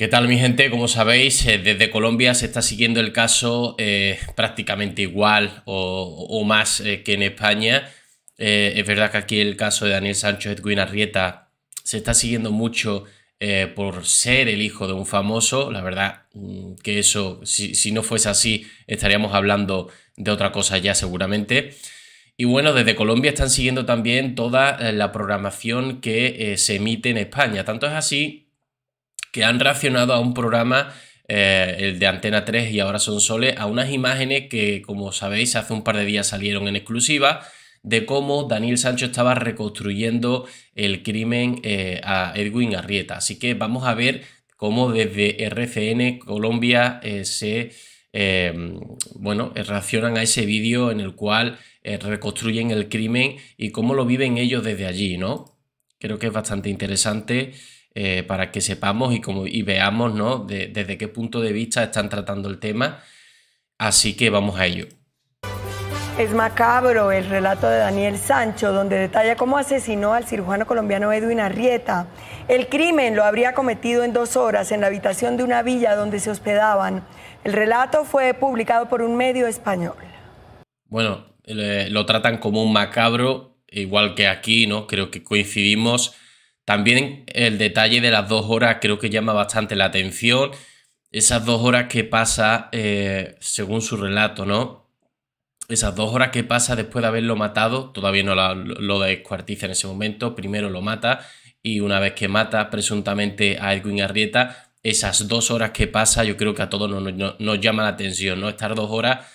¿Qué tal mi gente? Como sabéis, eh, desde Colombia se está siguiendo el caso eh, prácticamente igual o, más eh, que en España. es verdad que aquí el caso de Daniel Sánchez Edwin Arrieta se está siguiendo mucho por ser el hijo de un famoso. La verdad mm, que eso, si, si no fuese así, estaríamos hablando de otra cosa ya seguramente. Y bueno, desde Colombia están siguiendo también toda la programación que se emite en España. Tanto es así que han reaccionado a un programa, eh, el de Antena 3 y ahora son Sole, a unas imágenes que, como sabéis, hace un par de días salieron en exclusiva de cómo Daniel Sancho estaba reconstruyendo el crimen eh, a Edwin Arrieta. Así que vamos a ver cómo desde RCN Colombia eh, se bueno, reaccionan a ese vídeo en el cual reconstruyen el crimen y cómo lo viven ellos desde allí, ¿no? Creo que es bastante interesante eh, para que sepamos y, como, y veamos ¿no? desde qué punto de vista están tratando el tema. Así que vamos a ello. Es macabro el relato de Daniel Sancho, donde detalla cómo asesinó al cirujano colombiano Edwin Arrieta. El crimen lo habría cometido en dos horas en la habitación de una villa donde se hospedaban. El relato fue publicado por un medio español. Bueno, eh, lo tratan como un macabro, igual que aquí, ¿no? Creo que coincidimos también el detalle de las dos horas creo que llama bastante la atención. Esas dos horas que pasa, eh, según su relato, ¿no? Esas dos horas que pasa después de haberlo matado, todavía no lo descuartiza en ese momento, primero lo mata y una vez que mata presuntamente a Edwin Arrieta, esas dos horas que pasa yo creo que a todos nos, llama la atención, ¿no? Estar dos horas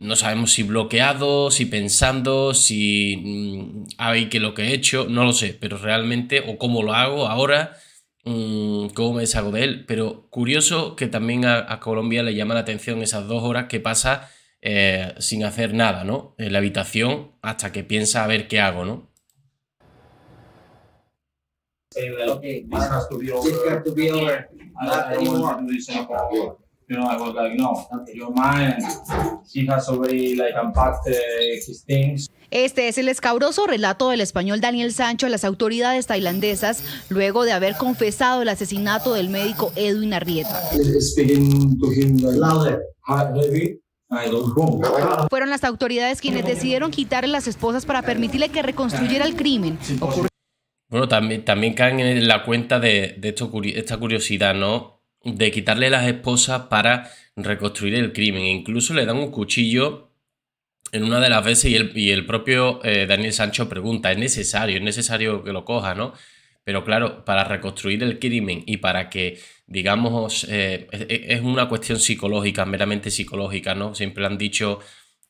no sabemos si bloqueado, si pensando, si hay mm, que lo que he hecho, no lo sé, pero realmente, o cómo lo hago ahora, mm, cómo me deshago de él. Pero curioso que también a, Colombia le llama la atención esas dos horas que pasa eh, sin hacer nada, ¿no? En la habitación hasta que piensa a ver qué hago, ¿no? Este es el escabroso relato del español Daniel Sancho a las autoridades tailandesas luego de haber confesado el asesinato del médico Edwin Arrieta. Fueron las autoridades quienes decidieron quitarle las esposas para permitirle que reconstruyera el crimen. Bueno, también, también caen en la cuenta de, esta curiosidad, ¿no? de quitarle las esposas para reconstruir el crimen. E incluso le dan un cuchillo en una de las veces y el, propio eh, Daniel Sancho pregunta, ¿es necesario? ¿Es necesario que lo coja, no? Pero claro, para reconstruir el crimen y para que, digamos, eh, es una cuestión psicológica, meramente psicológica, ¿no? Siempre han dicho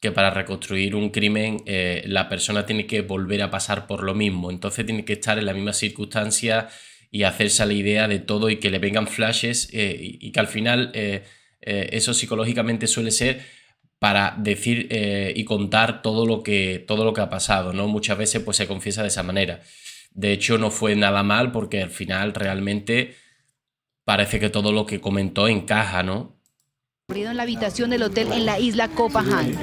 que para reconstruir un crimen eh, la persona tiene que volver a pasar por lo mismo, entonces tiene que estar en la misma circunstancia y hacerse la idea de todo y que le vengan flashes eh, y, que al final eh, eh, eso psicológicamente suele ser para decir y contar todo lo, que, todo lo que ha pasado, ¿no? Muchas veces pues se confiesa de esa manera. De hecho no fue nada mal porque al final realmente parece que todo lo que comentó encaja, ¿no? en la habitación del hotel en la isla Copahan.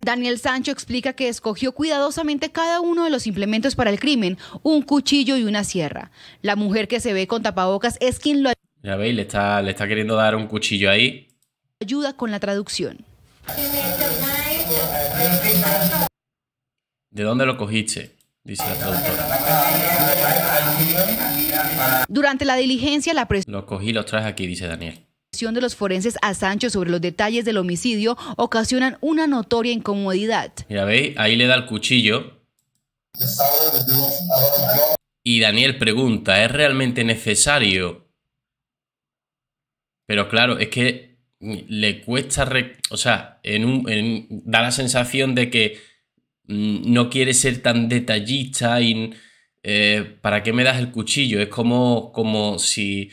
Daniel Sancho explica que escogió cuidadosamente cada uno de los implementos para el crimen, un cuchillo y una sierra. La mujer que se ve con tapabocas es quien lo ya veis, le está, queriendo dar un cuchillo ahí. Ayuda con la traducción. ¿De dónde lo cogiste? Dice la traductora. Durante la diligencia, la presión. Lo cogí, lo traje aquí, dice Daniel de los forenses a Sancho sobre los detalles del homicidio ocasionan una notoria incomodidad. Mira, veis, ahí le da el cuchillo. Y Daniel pregunta, ¿es realmente necesario? Pero claro, es que le cuesta... O sea, en da la sensación de que mm, no quiere ser tan detallista y... Eh, ¿Para qué me das el cuchillo? Es como, como si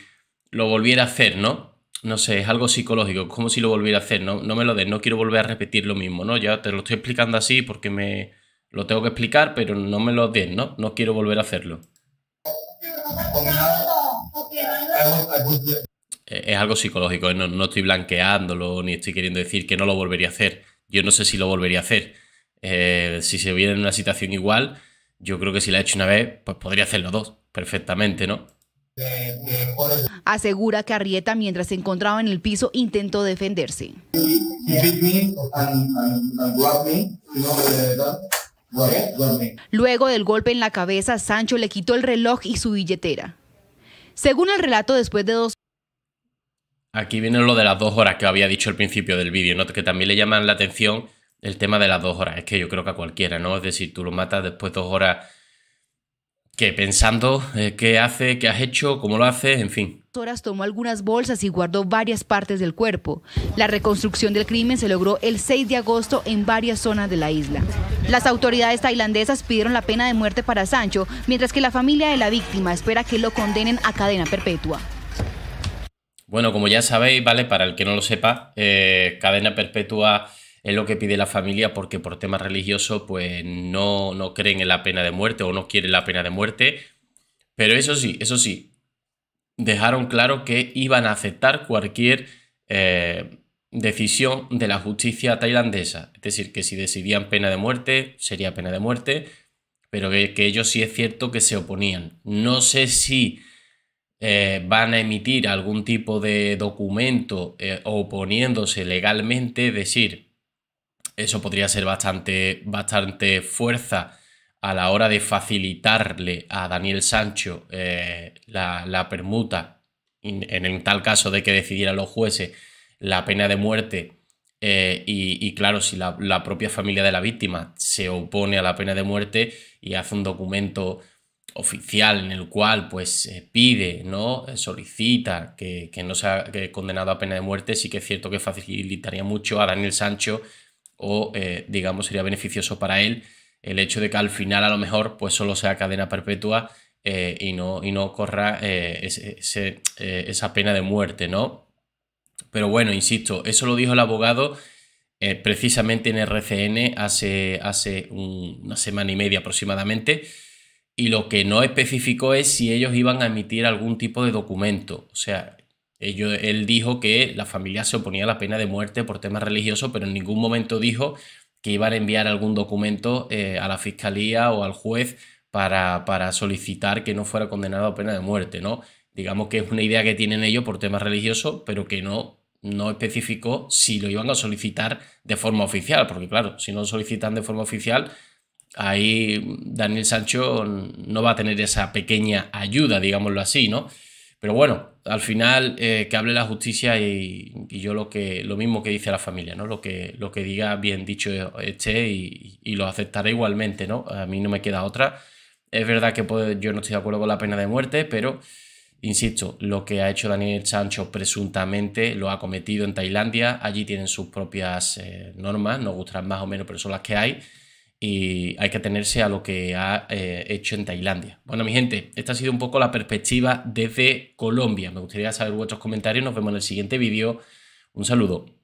lo volviera a hacer, ¿no? no sé, es algo psicológico, como si lo volviera a hacer, no, no me lo des, no quiero volver a repetir lo mismo, ¿no? Ya te lo estoy explicando así porque me lo tengo que explicar, pero no me lo des, ¿no? No quiero volver a hacerlo. Eh, es algo psicológico, ¿eh? no, estoy blanqueándolo ni estoy queriendo decir que no lo volvería a hacer. Yo no sé si lo volvería a hacer. Eh, si se viene en una situación igual, yo creo que si la he hecho una vez, pues podría hacerlo dos, perfectamente, ¿no? Asegura que Arrieta, mientras se encontraba en el piso, intentó defenderse. Luego del golpe en la cabeza, Sancho le quitó el reloj y su billetera. Según el relato, después de dos... Aquí viene lo de las dos horas que había dicho al principio del vídeo, que también le llaman la atención el tema de las dos horas. Es que yo creo que a cualquiera, ¿no? Es decir, tú lo matas después de dos horas que pensando eh, qué hace, qué has hecho, cómo lo hace, en fin. Horas tomó algunas bolsas y guardó varias partes del cuerpo. La reconstrucción del crimen se logró el 6 de agosto en varias zonas de la isla. Las autoridades tailandesas pidieron la pena de muerte para Sancho, mientras que la familia de la víctima espera que lo condenen a cadena perpetua. Bueno, como ya sabéis, ¿vale? Para el que no lo sepa, eh, cadena perpetua es lo que pide la familia porque por temas religiosos pues no, no creen en la pena de muerte o no quieren la pena de muerte. Pero eso sí, eso sí, dejaron claro que iban a aceptar cualquier eh, decisión de la justicia tailandesa. Es decir, que si decidían pena de muerte, sería pena de muerte, pero que, ellos sí es cierto que se oponían. No sé si... Eh, van a emitir algún tipo de documento eh, oponiéndose legalmente, es decir, eso podría ser bastante, bastante fuerza a la hora de facilitarle a Daniel Sancho eh, la, permuta, en tal caso de que decidieran los jueces la pena de muerte, eh, y, claro, si la, propia familia de la víctima se opone a la pena de muerte y hace un documento oficial en el cual pues eh, pide, ¿no? solicita que, no sea condenado a pena de muerte, sí que es cierto que facilitaría mucho a Daniel Sancho o eh, digamos sería beneficioso para él el hecho de que al final a lo mejor pues solo sea cadena perpetua eh, y, no, y no corra eh, esa pena de muerte, ¿no? Pero bueno, insisto, eso lo dijo el abogado precisamente en RCN hace, hace una semana y media aproximadamente y lo que no especificó es si ellos iban a emitir algún tipo de documento. O sea, él dijo que la familia se oponía a la pena de muerte por temas religiosos, pero en ningún momento dijo que iban a enviar algún documento eh, a la fiscalía o al juez para, para, solicitar que no fuera condenado a pena de muerte, ¿no? Digamos que es una idea que tienen ellos por temas religiosos, pero que no, no especificó si lo iban a solicitar de forma oficial, porque claro, si no lo solicitan de forma oficial, ahí Daniel Sancho no va a tener esa pequeña ayuda, digámoslo así, ¿no? Pero bueno, al final eh, que hable la justicia y, yo lo que lo mismo que dice la familia, ¿no? Lo que, lo que diga bien dicho este y, lo aceptaré igualmente, ¿no? A mí no me queda otra. Es verdad que yo no estoy de acuerdo con la pena de muerte, pero insisto, lo que ha hecho Daniel Sancho presuntamente lo ha cometido en Tailandia. Allí tienen sus propias eh, normas, nos gustarán más o menos, pero son las que hay y hay que atenerse a lo que ha eh, hecho en Tailandia. Bueno, mi gente, esta ha sido un poco la perspectiva desde Colombia. Me gustaría saber vuestros comentarios. Nos vemos en el siguiente vídeo. Un saludo.